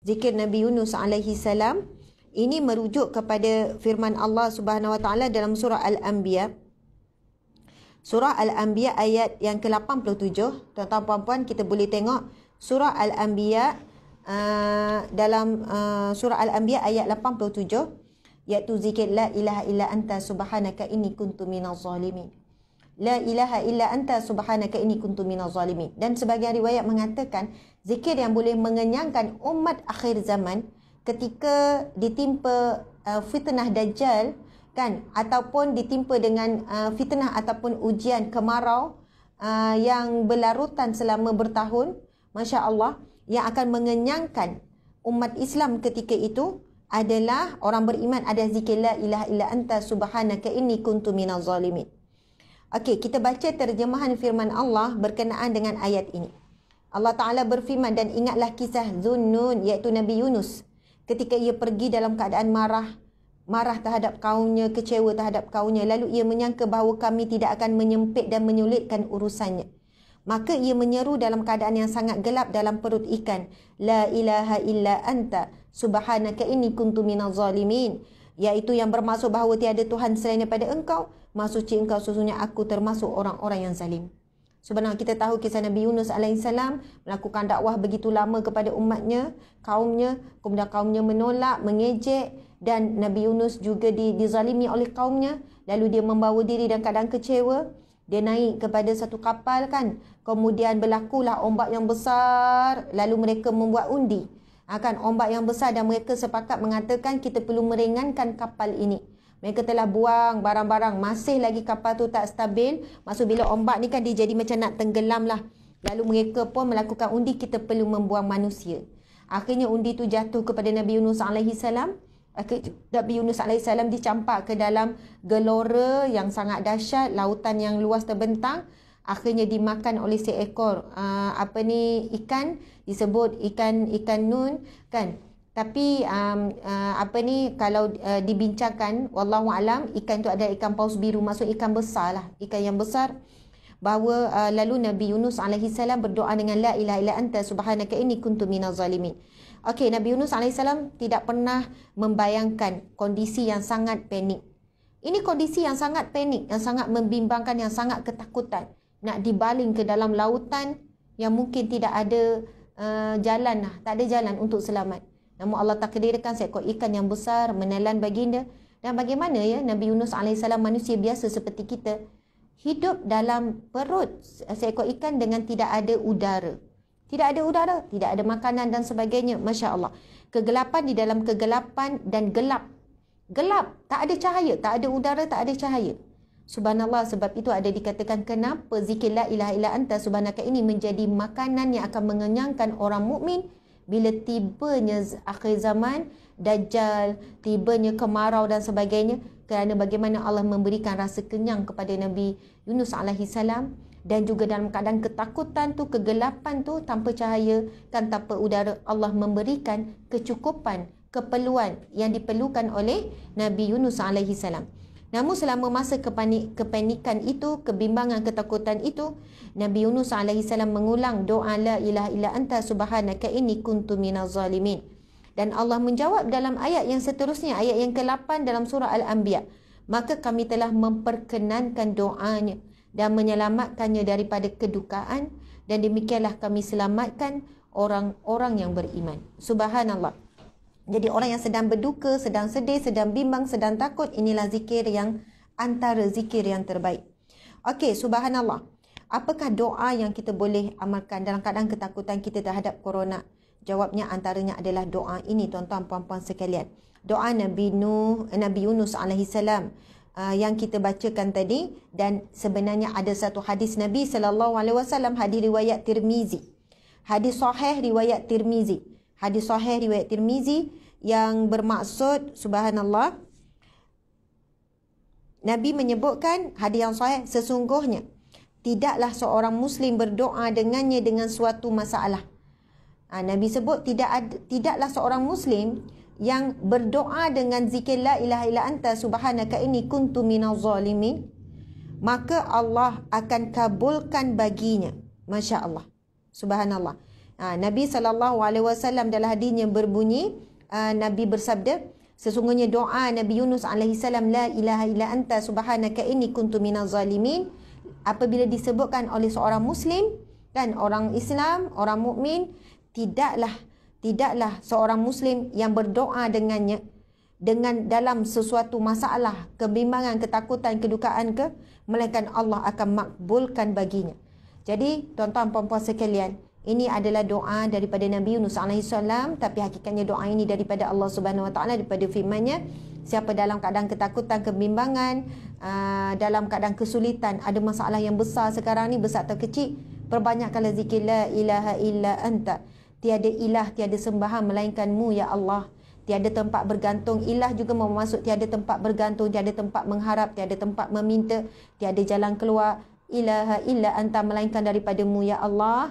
zikir Nabi Yunus alaihi salam ini merujuk kepada firman Allah Subhanahu wa taala dalam surah Al-Anbiya. Surah Al-Anbiya ayat yang ke-87. Tuan-tuan puan-puan kita boleh tengok surah Al-Anbiya uh, dalam uh, surah Al-Anbiya ayat 87 iaitu zikir la ilaha illa anta subhanaka inni kuntu minaz zalimin. La ilaha illa anta subhanaka inni kuntu minaz zalimin. Dan sebagian riwayat mengatakan zikir yang boleh mengenyangkan umat akhir zaman ketika ditimpa uh, fitnah dajjal kan ataupun ditimpa dengan uh, fitnah ataupun ujian kemarau uh, yang berlarutan selama bertahun masya-Allah yang akan mengenyangkan umat Islam ketika itu adalah orang beriman ada zikir la ilaha illa anta subhanaka inni kuntu minaz zalimin. Okey, kita baca terjemahan firman Allah berkenaan dengan ayat ini. Allah Ta'ala berfirman dan ingatlah kisah Zunnun iaitu Nabi Yunus. Ketika ia pergi dalam keadaan marah, marah terhadap kaumnya, kecewa terhadap kaumnya. Lalu ia menyangka bahawa kami tidak akan menyempit dan menyulitkan urusannya. Maka ia menyeru dalam keadaan yang sangat gelap dalam perut ikan. La ilaha illa anta subhanaka inni kuntu minal zalimin. Iaitu yang bermaksud bahawa tiada Tuhan selain daripada engkau. Masuci engkau susunya aku termasuk orang-orang yang zalim. Sebenarnya kita tahu kisah Nabi Yunus AS melakukan dakwah begitu lama kepada umatnya, kaumnya, kemudian kaumnya menolak, mengejek dan Nabi Yunus juga dizalimi oleh kaumnya. Lalu dia membawa diri dan kadang kecewa. Dia naik kepada satu kapal kan. Kemudian berlakulah ombak yang besar. Lalu mereka membuat undi. Akan ha, kan, ombak yang besar dan mereka sepakat mengatakan kita perlu meringankan kapal ini mereka telah buang barang-barang masih lagi kapal tu tak stabil maksud bila ombak ni kan dia jadi macam nak tenggelam lah lalu mereka pun melakukan undi kita perlu membuang manusia akhirnya undi tu jatuh kepada Nabi Yunus alaihi salam Nabi Yunus AS dicampak ke dalam gelora yang sangat dahsyat, lautan yang luas terbentang. Akhirnya dimakan oleh seekor uh, apa ni ikan disebut ikan ikan nun kan tapi um, uh, apa ni kalau uh, dibincangkan wallahu alam ikan itu ada ikan paus biru masuk ikan besar lah ikan yang besar bahawa uh, lalu Nabi Yunus alaihi salam berdoa dengan la ilaha illa anta subhanaka inni kuntu minaz zalimin. Okey Nabi Yunus alaihi salam tidak pernah membayangkan kondisi yang sangat panik. Ini kondisi yang sangat panik, yang sangat membimbangkan, yang sangat ketakutan. Nak dibaling ke dalam lautan yang mungkin tidak ada uh, jalan lah, tak ada jalan untuk selamat. Namun Allah takdirkan seekor ikan yang besar menelan baginda. Dan bagaimana ya Nabi Yunus AS manusia biasa seperti kita hidup dalam perut seekor ikan dengan tidak ada udara. Tidak ada udara, tidak ada makanan dan sebagainya. Masya Allah. Kegelapan di dalam kegelapan dan gelap. Gelap, tak ada cahaya, tak ada udara, tak ada cahaya. Subhanallah sebab itu ada dikatakan kenapa zikir la ilaha illa anta subhanaka ini menjadi makanan yang akan mengenyangkan orang mukmin bila tibanya akhir zaman dajjal tibanya kemarau dan sebagainya kerana bagaimana Allah memberikan rasa kenyang kepada Nabi Yunus alaihi salam dan juga dalam keadaan ketakutan tu kegelapan tu tanpa cahaya kan tanpa udara Allah memberikan kecukupan keperluan yang diperlukan oleh Nabi Yunus alaihi salam Namun selama masa kepanik, kepanikan itu, kebimbangan, ketakutan itu, Nabi Yunus salam mengulang doa la ilah ila anta subhanaka ini kuntu minal zalimin. Dan Allah menjawab dalam ayat yang seterusnya, ayat yang ke-8 dalam surah Al-Anbiya. Maka kami telah memperkenankan doanya dan menyelamatkannya daripada kedukaan dan demikianlah kami selamatkan orang-orang yang beriman. Subhanallah. Jadi orang yang sedang berduka, sedang sedih, sedang bimbang, sedang takut, inilah zikir yang antara zikir yang terbaik. Okey, subhanallah. Apakah doa yang kita boleh amalkan dalam keadaan ketakutan kita terhadap corona? Jawabnya antaranya adalah doa ini tuan-tuan puan-puan sekalian. Doa Nabi Nuh, Nabi Yunus alaihi salam uh, yang kita bacakan tadi dan sebenarnya ada satu hadis Nabi sallallahu alaihi wasallam hadis riwayat Tirmizi. Hadis sahih riwayat Tirmizi hadis sahih riwayat Tirmizi yang bermaksud subhanallah Nabi menyebutkan hadis yang sahih sesungguhnya tidaklah seorang muslim berdoa dengannya dengan suatu masalah. Ha, Nabi sebut tidak ada, tidaklah seorang muslim yang berdoa dengan zikir la ilaha illa anta subhanaka inni kuntu minaz zalimin maka Allah akan kabulkan baginya. Masya-Allah. Subhanallah. Ah, Nabi saw alaihi wasallam dalam hadisnya berbunyi ah, Nabi bersabda sesungguhnya doa Nabi Yunus alaihi la ilaha illa anta subhanaka inni kuntu minaz zalimin apabila disebutkan oleh seorang muslim dan orang Islam orang mukmin tidaklah tidaklah seorang muslim yang berdoa dengannya dengan dalam sesuatu masalah kebimbangan ketakutan kedukaan ke melainkan Allah akan makbulkan baginya jadi tuan-tuan puan-puan sekalian ini adalah doa daripada Nabi Yunus alaihi salam tapi hakikatnya doa ini daripada Allah Subhanahu wa taala daripada firman-Nya siapa dalam keadaan ketakutan kebimbangan ah, dalam keadaan kesulitan ada masalah yang besar sekarang ni besar atau kecil perbanyakkanlah zikir la ilaha illa anta tiada ilah tiada sembahan melainkanmu ya Allah tiada tempat bergantung ilah juga memasuk tiada tempat bergantung tiada tempat mengharap tiada tempat meminta tiada jalan keluar ilaha illa anta melainkan daripadamu ya Allah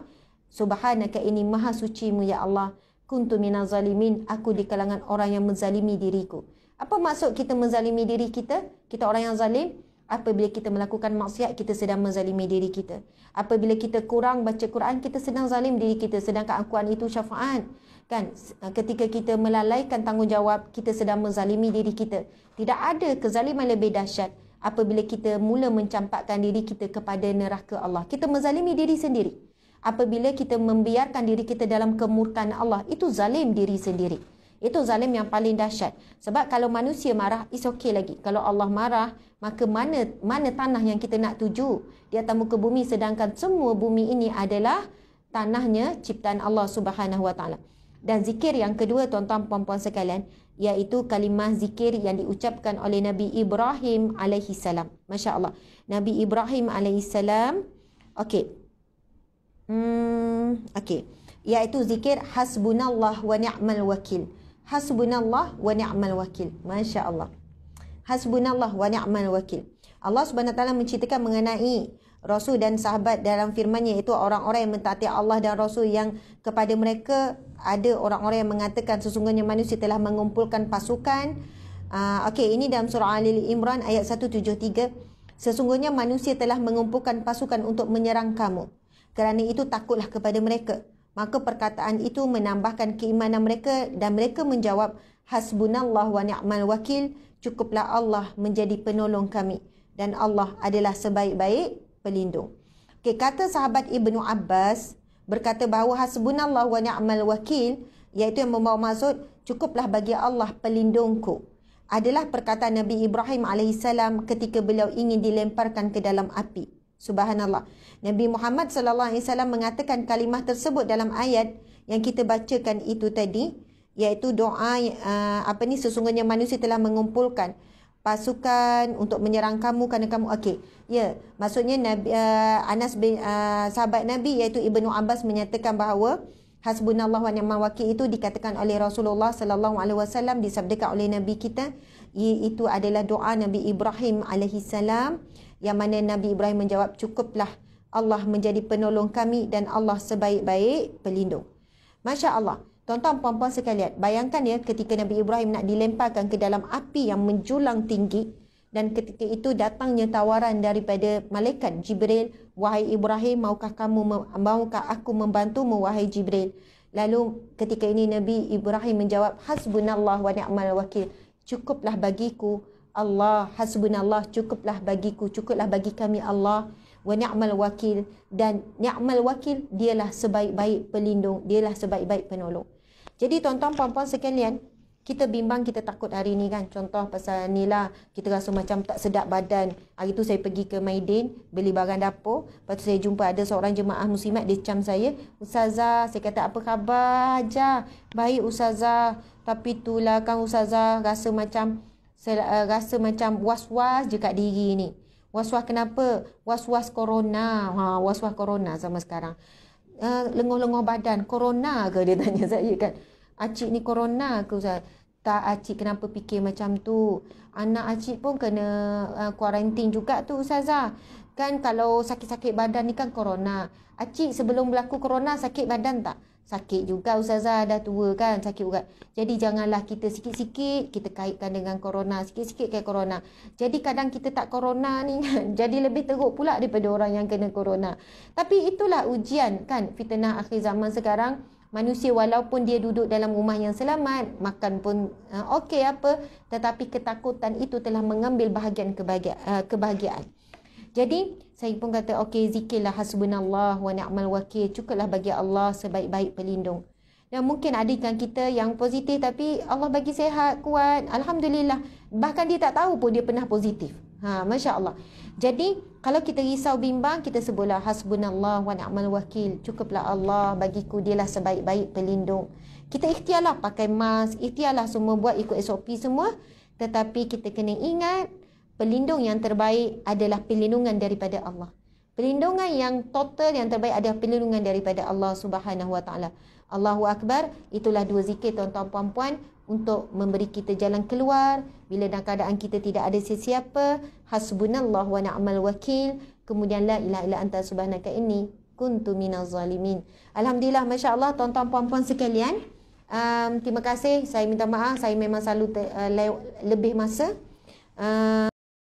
Subhanaka ini maha suci mu ya Allah. Kuntu minaz zalimin. Aku di kalangan orang yang menzalimi diriku. Apa maksud kita menzalimi diri kita? Kita orang yang zalim. Apabila kita melakukan maksiat, kita sedang menzalimi diri kita. Apabila kita kurang baca Quran, kita sedang zalim diri kita. Sedangkan akuan itu syafaat. Kan? Ketika kita melalaikan tanggungjawab, kita sedang menzalimi diri kita. Tidak ada kezaliman lebih dahsyat apabila kita mula mencampakkan diri kita kepada neraka Allah. Kita menzalimi diri sendiri apabila kita membiarkan diri kita dalam kemurkan Allah itu zalim diri sendiri itu zalim yang paling dahsyat sebab kalau manusia marah is okay lagi kalau Allah marah maka mana mana tanah yang kita nak tuju di atas muka bumi sedangkan semua bumi ini adalah tanahnya ciptaan Allah Subhanahu Wa dan zikir yang kedua tuan-tuan puan-puan sekalian iaitu kalimah zikir yang diucapkan oleh Nabi Ibrahim alaihi salam. Masya-Allah. Nabi Ibrahim alaihi salam. Okey, Hmm, okay. Iaitu zikir hasbunallah wa ni'mal wakil. Hasbunallah wa ni'mal wakil. Masya Allah. Hasbunallah wa ni'mal wakil. Allah subhanahu wa ta'ala menceritakan mengenai Rasul dan sahabat dalam firmannya iaitu orang-orang yang mentaati Allah dan Rasul yang kepada mereka ada orang-orang yang mengatakan sesungguhnya manusia telah mengumpulkan pasukan. Uh, ah, okay, ini dalam surah Ali Imran ayat 173. Sesungguhnya manusia telah mengumpulkan pasukan untuk menyerang kamu kerana itu takutlah kepada mereka. Maka perkataan itu menambahkan keimanan mereka dan mereka menjawab, Hasbunallah wa ni'mal wakil, cukuplah Allah menjadi penolong kami. Dan Allah adalah sebaik-baik pelindung. Okay, kata sahabat Ibnu Abbas, berkata bahawa Hasbunallah wa ni'mal wakil, iaitu yang membawa maksud, cukuplah bagi Allah pelindungku. Adalah perkataan Nabi Ibrahim AS ketika beliau ingin dilemparkan ke dalam api. Subhanallah. Nabi Muhammad sallallahu alaihi wasallam mengatakan kalimah tersebut dalam ayat yang kita bacakan itu tadi iaitu doa uh, apa ni sesungguhnya manusia telah mengumpulkan pasukan untuk menyerang kamu kerana kamu okey. Ya, yeah. maksudnya Nabi uh, Anas bin uh, sahabat Nabi iaitu Ibnu Abbas menyatakan bahawa hasbunallahu wa ni'mal wakil itu dikatakan oleh Rasulullah sallallahu alaihi wasallam disabdakan oleh Nabi kita iaitu adalah doa Nabi Ibrahim alaihi salam yang mana Nabi Ibrahim menjawab cukuplah Allah menjadi penolong kami dan Allah sebaik-baik pelindung. Masya Allah. tonton tuan puan-puan sekalian, bayangkan ya ketika Nabi Ibrahim nak dilemparkan ke dalam api yang menjulang tinggi dan ketika itu datangnya tawaran daripada malaikat Jibril, wahai Ibrahim, maukah kamu maukah aku membantu wahai Jibril? Lalu ketika ini Nabi Ibrahim menjawab hasbunallah wa ni'mal wakil. Cukuplah bagiku Allah hasbunallah cukuplah bagiku cukuplah bagi kami Allah wa ni'mal wakil dan ni'mal wakil dialah sebaik-baik pelindung dialah sebaik-baik penolong jadi tuan-tuan puan-puan sekalian kita bimbang kita takut hari ni kan contoh pasal ni lah kita rasa macam tak sedap badan hari tu saya pergi ke Maidin beli barang dapur lepas tu saya jumpa ada seorang jemaah muslimat dia cam saya Ustazah saya kata apa khabar aja baik Ustazah tapi tu lah kan Ustazah rasa macam sel, uh, rasa macam was-was je kat diri ni. Was-was kenapa? Was-was corona. Ha, was-was corona sama sekarang. Uh, lenguh-lenguh badan. Corona ke dia tanya saya kan? Acik ni corona ke Ustaz? Tak acik kenapa fikir macam tu? Anak acik pun kena eh, kuarantin uh, juga tu Ustazah. Kan kalau sakit-sakit badan ni kan corona. Acik sebelum berlaku corona sakit badan tak? sakit juga ustazah dah tua kan sakit juga. Jadi janganlah kita sikit-sikit kita kaitkan dengan corona, sikit-sikit ke corona. Jadi kadang kita tak corona ni kan. Jadi lebih teruk pula daripada orang yang kena corona. Tapi itulah ujian kan fitnah akhir zaman sekarang. Manusia walaupun dia duduk dalam rumah yang selamat, makan pun uh, okey apa, tetapi ketakutan itu telah mengambil bahagian kebahagia- uh, kebahagiaan. Jadi saya pun kata okey zikirlah hasbunallah wa ni'mal wakil. Cukuplah bagi Allah sebaik-baik pelindung. Dan mungkin ada ikan kita yang positif tapi Allah bagi sehat, kuat. Alhamdulillah. Bahkan dia tak tahu pun dia pernah positif. Ha, Masya Allah. Jadi kalau kita risau bimbang kita sebutlah hasbunallah wa ni'mal wakil. Cukuplah Allah bagiku dia lah sebaik-baik pelindung. Kita ikhtialah pakai mask, ikhtialah semua buat ikut SOP semua. Tetapi kita kena ingat pelindung yang terbaik adalah perlindungan daripada Allah. Perlindungan yang total yang terbaik adalah perlindungan daripada Allah Subhanahu Wa Taala. Allahu Akbar, itulah dua zikir tuan-tuan puan-puan untuk memberi kita jalan keluar bila dalam keadaan kita tidak ada sesiapa, hasbunallah wa ni'mal wakil, kemudian la ilaha illa anta subhanaka inni kuntu minaz zalimin. Alhamdulillah masya-Allah tuan-tuan puan-puan sekalian. Um, terima kasih. Saya minta maaf. Saya memang selalu uh, lebih masa. Uh,